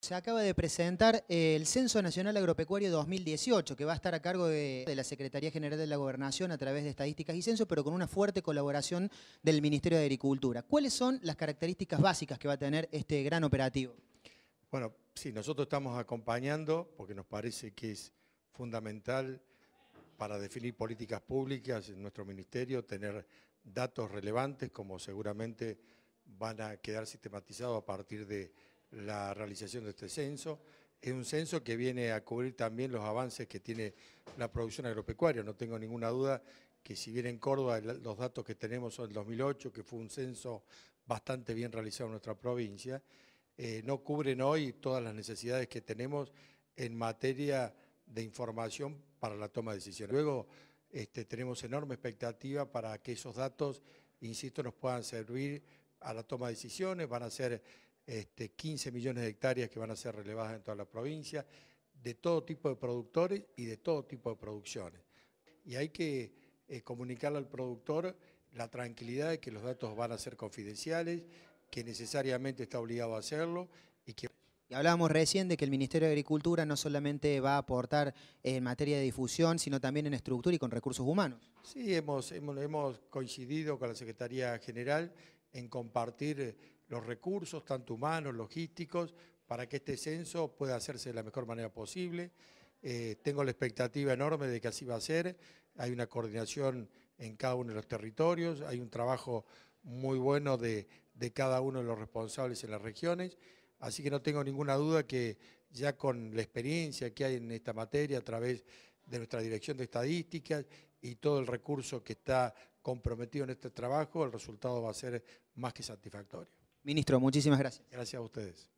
Se acaba de presentar el Censo Nacional Agropecuario 2018, que va a estar a cargo de, la Secretaría General de la Gobernación a través de Estadísticas y Censo, pero con una fuerte colaboración del Ministerio de Agricultura. ¿Cuáles son las características básicas que va a tener este gran operativo? Bueno, sí, nosotros estamos acompañando, porque nos parece que es fundamental para definir políticas públicas en nuestro ministerio, tener datos relevantes, como seguramente van a quedar sistematizados a partir de la realización de este censo. Es un censo que viene a cubrir también los avances que tiene la producción agropecuaria. No tengo ninguna duda que si bien en Córdoba los datos que tenemos son del 2008, que fue un censo bastante bien realizado en nuestra provincia, eh, no cubren hoy todas las necesidades que tenemos en materia de información para la toma de decisiones. Luego este, tenemos enorme expectativa para que esos datos, insisto, nos puedan servir a la toma de decisiones, van a ser 15 este, millones de hectáreas que van a ser relevadas en toda la provincia, de todo tipo de productores y de todo tipo de producciones. Y hay que eh, comunicarle al productor la tranquilidad de que los datos van a ser confidenciales, que necesariamente está obligado a hacerlo y hablábamos recién de que el Ministerio de Agricultura no solamente va a aportar en materia de difusión, sino también en estructura y con recursos humanos. Sí, hemos, hemos coincidido con la Secretaría General en compartir los recursos, tanto humanos, logísticos, para que este censo pueda hacerse de la mejor manera posible. Eh, tengo la expectativa enorme de que así va a ser. Hay una coordinación en cada uno de los territorios, hay un trabajo muy bueno de, de cada uno de los responsables en las regiones. Así que no tengo ninguna duda que ya con la experiencia que hay en esta materia a través de nuestra dirección de estadísticas y todo el recurso que está comprometido en este trabajo, el resultado va a ser más que satisfactorio. Ministro, muchísimas gracias. Gracias a ustedes.